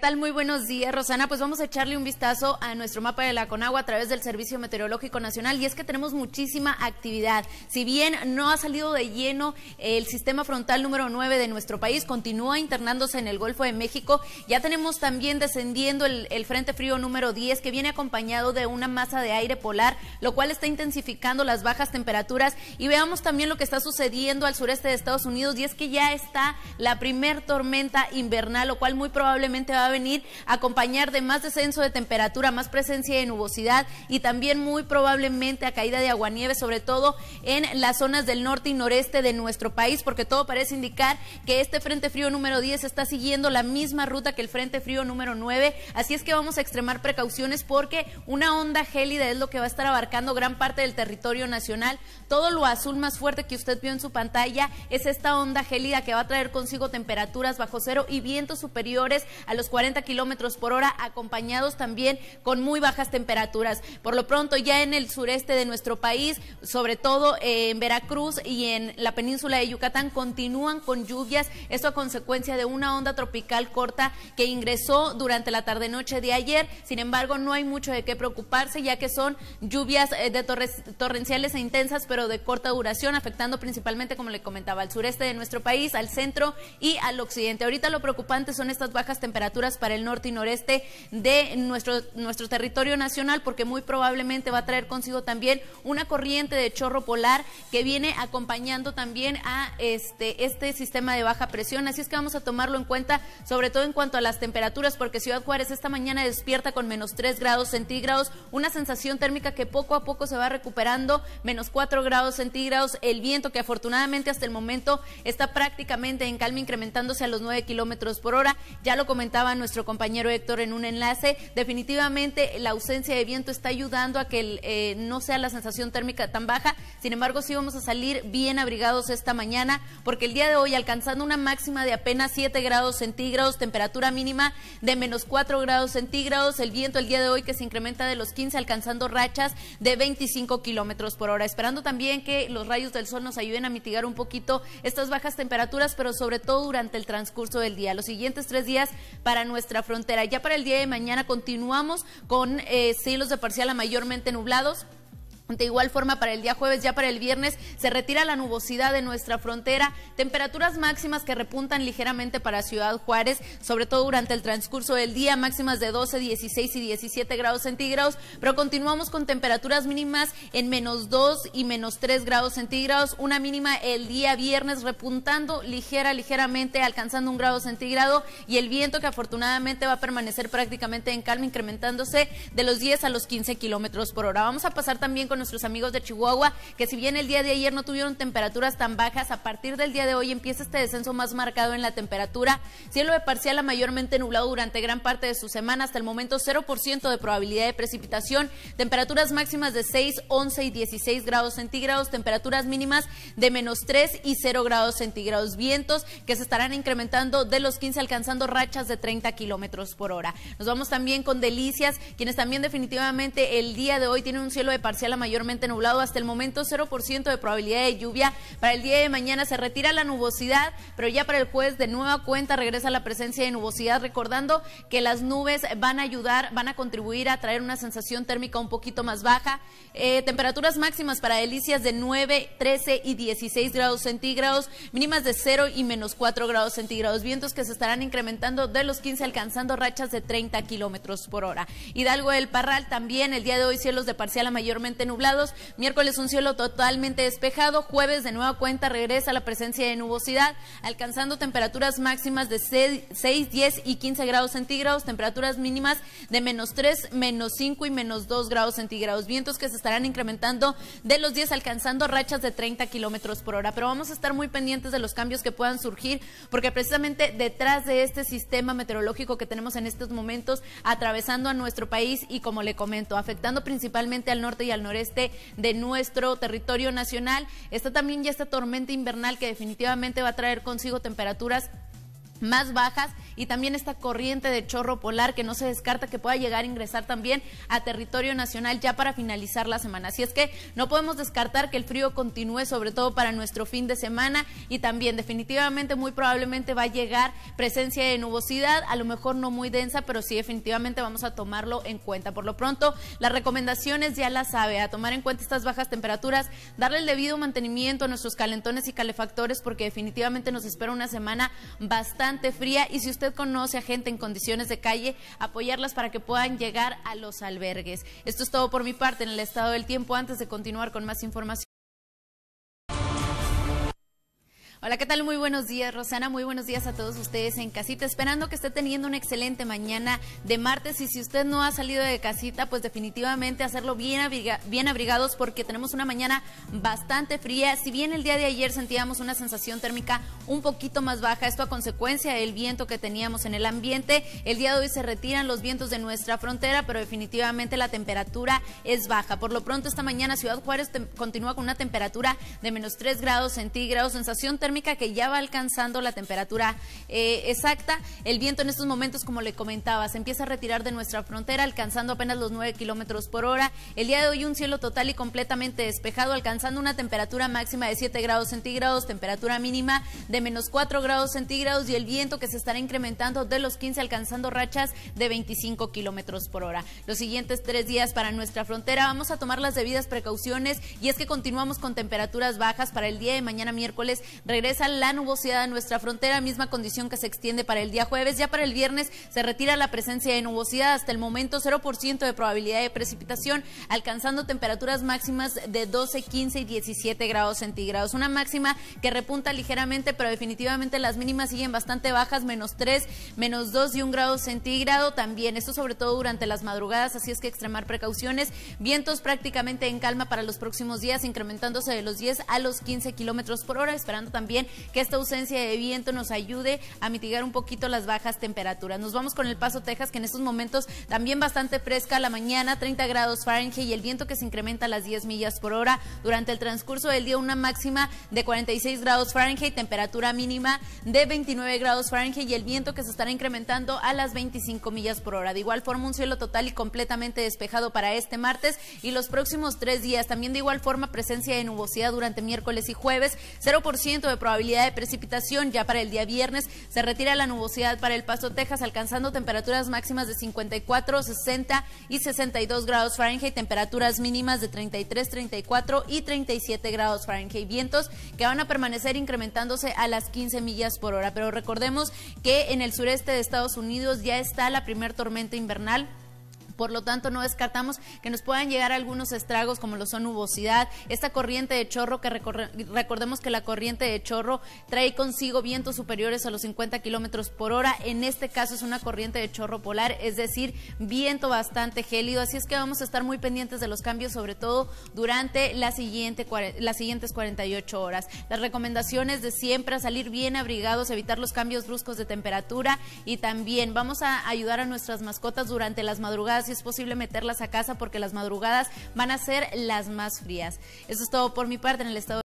tal? Muy buenos días, Rosana. Pues vamos a echarle un vistazo a nuestro mapa de la Conagua a través del Servicio Meteorológico Nacional y es que tenemos muchísima actividad. Si bien no ha salido de lleno el sistema frontal número 9 de nuestro país, continúa internándose en el Golfo de México, ya tenemos también descendiendo el, el Frente Frío número 10 que viene acompañado de una masa de aire polar, lo cual está intensificando las bajas temperaturas y veamos también lo que está sucediendo al sureste de Estados Unidos y es que ya está la primer tormenta invernal, lo cual muy probablemente va a venir a acompañar de más descenso de temperatura, más presencia de nubosidad y también muy probablemente a caída de aguanieve, sobre todo en las zonas del norte y noreste de nuestro país, porque todo parece indicar que este Frente Frío número 10 está siguiendo la misma ruta que el Frente Frío número 9, así es que vamos a extremar precauciones porque una onda gélida es lo que va a estar abarcando gran parte del territorio nacional. Todo lo azul más fuerte que usted vio en su pantalla es esta onda gélida que va a traer consigo temperaturas bajo cero y vientos superiores a los 40 40 kilómetros por hora, acompañados también con muy bajas temperaturas. Por lo pronto, ya en el sureste de nuestro país, sobre todo eh, en Veracruz y en la península de Yucatán, continúan con lluvias. Esto a consecuencia de una onda tropical corta que ingresó durante la tarde-noche de ayer. Sin embargo, no hay mucho de qué preocuparse, ya que son lluvias eh, de torrenciales e intensas, pero de corta duración, afectando principalmente, como le comentaba, al sureste de nuestro país, al centro y al occidente. Ahorita lo preocupante son estas bajas temperaturas para el norte y noreste de nuestro, nuestro territorio nacional, porque muy probablemente va a traer consigo también una corriente de chorro polar que viene acompañando también a este, este sistema de baja presión. Así es que vamos a tomarlo en cuenta, sobre todo en cuanto a las temperaturas, porque Ciudad Juárez esta mañana despierta con menos 3 grados centígrados, una sensación térmica que poco a poco se va recuperando, menos 4 grados centígrados, el viento que afortunadamente hasta el momento está prácticamente en calma, incrementándose a los 9 kilómetros por hora. Ya lo comentaban nuestro compañero Héctor en un enlace. Definitivamente la ausencia de viento está ayudando a que eh, no sea la sensación térmica tan baja. Sin embargo, sí vamos a salir bien abrigados esta mañana porque el día de hoy alcanzando una máxima de apenas 7 grados centígrados, temperatura mínima de menos 4 grados centígrados, el viento el día de hoy que se incrementa de los 15 alcanzando rachas de 25 kilómetros por hora. Esperando también que los rayos del sol nos ayuden a mitigar un poquito estas bajas temperaturas, pero sobre todo durante el transcurso del día. Los siguientes tres días para nuestra frontera. Ya para el día de mañana continuamos con eh, cielos de parcial a mayormente nublados. De igual forma, para el día jueves, ya para el viernes, se retira la nubosidad de nuestra frontera, temperaturas máximas que repuntan ligeramente para Ciudad Juárez, sobre todo durante el transcurso del día, máximas de 12, 16 y 17 grados centígrados, pero continuamos con temperaturas mínimas en menos 2 y menos 3 grados centígrados, una mínima el día viernes repuntando ligera, ligeramente, alcanzando un grado centígrado y el viento que afortunadamente va a permanecer prácticamente en calma, incrementándose de los 10 a los 15 kilómetros por hora. Vamos a pasar también con nuestros amigos de Chihuahua, que si bien el día de ayer no tuvieron temperaturas tan bajas, a partir del día de hoy empieza este descenso más marcado en la temperatura. Cielo de parcial a mayormente nublado durante gran parte de su semana, hasta el momento 0% de probabilidad de precipitación, temperaturas máximas de 6, 11 y 16 grados centígrados, temperaturas mínimas de menos 3 y 0 grados centígrados, vientos que se estarán incrementando de los 15 alcanzando rachas de 30 kilómetros por hora. Nos vamos también con Delicias, quienes también definitivamente el día de hoy tienen un cielo de parcial a mayor mayormente nublado hasta el momento, 0% de probabilidad de lluvia. Para el día de mañana se retira la nubosidad, pero ya para el jueves de nueva cuenta regresa la presencia de nubosidad, recordando que las nubes van a ayudar, van a contribuir a traer una sensación térmica un poquito más baja. Eh, temperaturas máximas para delicias de 9, 13 y 16 grados centígrados, mínimas de 0 y menos 4 grados centígrados, vientos que se estarán incrementando de los 15 alcanzando rachas de 30 kilómetros por hora. Hidalgo del Parral también el día de hoy cielos de parcial a mayormente nublado Miércoles un cielo totalmente despejado. Jueves de nueva cuenta regresa la presencia de nubosidad, alcanzando temperaturas máximas de 6, 6 10 y 15 grados centígrados. Temperaturas mínimas de menos 3, menos 5 y menos 2 grados centígrados. Vientos que se estarán incrementando de los 10 alcanzando rachas de 30 kilómetros por hora. Pero vamos a estar muy pendientes de los cambios que puedan surgir, porque precisamente detrás de este sistema meteorológico que tenemos en estos momentos, atravesando a nuestro país y como le comento, afectando principalmente al norte y al noreste de nuestro territorio nacional. Está también ya esta tormenta invernal que definitivamente va a traer consigo temperaturas más bajas y también esta corriente de chorro polar que no se descarta que pueda llegar a ingresar también a territorio nacional ya para finalizar la semana. Así es que no podemos descartar que el frío continúe, sobre todo para nuestro fin de semana y también definitivamente muy probablemente va a llegar presencia de nubosidad, a lo mejor no muy densa, pero sí definitivamente vamos a tomarlo en cuenta. Por lo pronto, las recomendaciones ya las sabe, a tomar en cuenta estas bajas temperaturas, darle el debido mantenimiento a nuestros calentones y calefactores porque definitivamente nos espera una semana bastante fría y si usted conoce a gente en condiciones de calle, apoyarlas para que puedan llegar a los albergues. Esto es todo por mi parte en el estado del tiempo. Antes de continuar con más información. Hola, ¿qué tal? Muy buenos días, Rosana. Muy buenos días a todos ustedes en casita. Esperando que esté teniendo una excelente mañana de martes. Y si usted no ha salido de casita, pues definitivamente hacerlo bien, abrigados porque tenemos una mañana bastante fría. Si bien el día de ayer sentíamos una sensación térmica un poquito más baja, esto a consecuencia del viento que teníamos en el ambiente, el día de hoy se retiran los vientos de nuestra frontera, pero definitivamente la temperatura es baja. Por lo pronto, esta mañana Ciudad Juárez continúa con una temperatura de menos 3 grados centígrados, sensación térmica que ya va alcanzando la temperatura eh, exacta. El viento en estos momentos, como le comentaba, se empieza a retirar de nuestra frontera, alcanzando apenas los 9 kilómetros por hora. El día de hoy un cielo total y completamente despejado, alcanzando una temperatura máxima de 7 grados centígrados, temperatura mínima de menos 4 grados centígrados y el viento que se estará incrementando de los 15, alcanzando rachas de 25 kilómetros por hora. Los siguientes tres días para nuestra frontera vamos a tomar las debidas precauciones y es que continuamos con temperaturas bajas para el día de mañana miércoles regresa la nubosidad a nuestra frontera, misma condición que se extiende para el día jueves. Ya para el viernes se retira la presencia de nubosidad, hasta el momento 0% de probabilidad de precipitación, alcanzando temperaturas máximas de 12, 15 y 17 grados centígrados. Una máxima que repunta ligeramente, pero definitivamente las mínimas siguen bastante bajas, menos 3, menos 2 y 1 grado centígrado también. Esto sobre todo durante las madrugadas, así es que extremar precauciones. Vientos prácticamente en calma para los próximos días, incrementándose de los 10 a los 15 kilómetros por hora, esperando también que esta ausencia de viento nos ayude a mitigar un poquito las bajas temperaturas. Nos vamos con El Paso, Texas, que en estos momentos también bastante fresca la mañana, 30 grados Fahrenheit y el viento que se incrementa a las 10 millas por hora. Durante el transcurso del día una máxima de 46 grados Fahrenheit, temperatura mínima de 29 grados Fahrenheit y el viento que se estará incrementando a las 25 millas por hora. De igual forma, un cielo total y completamente despejado para este martes y los próximos tres días. También de igual forma, presencia de nubosidad durante miércoles y jueves, 0% de probabilidad de precipitación ya para el día viernes. Se retira la nubosidad para El Paso, Texas, alcanzando temperaturas máximas de 54, 60 y 62 grados Fahrenheit, temperaturas mínimas de 33, 34 y 37 grados Fahrenheit. Vientos que van a permanecer incrementándose a las 15 millas por hora. Pero recordemos que en el sureste de Estados Unidos ya está la primer tormenta invernal por lo tanto, no descartamos que nos puedan llegar algunos estragos como lo son nubosidad, esta corriente de chorro que recordemos que la corriente de chorro trae consigo vientos superiores a los 50 kilómetros por hora. En este caso es una corriente de chorro polar, es decir, viento bastante gélido. Así es que vamos a estar muy pendientes de los cambios, sobre todo durante la siguiente, las siguientes 48 horas. Las recomendaciones de siempre, a salir bien abrigados, evitar los cambios bruscos de temperatura y también vamos a ayudar a nuestras mascotas durante las madrugadas si es posible meterlas a casa porque las madrugadas van a ser las más frías. Eso es todo por mi parte en el estado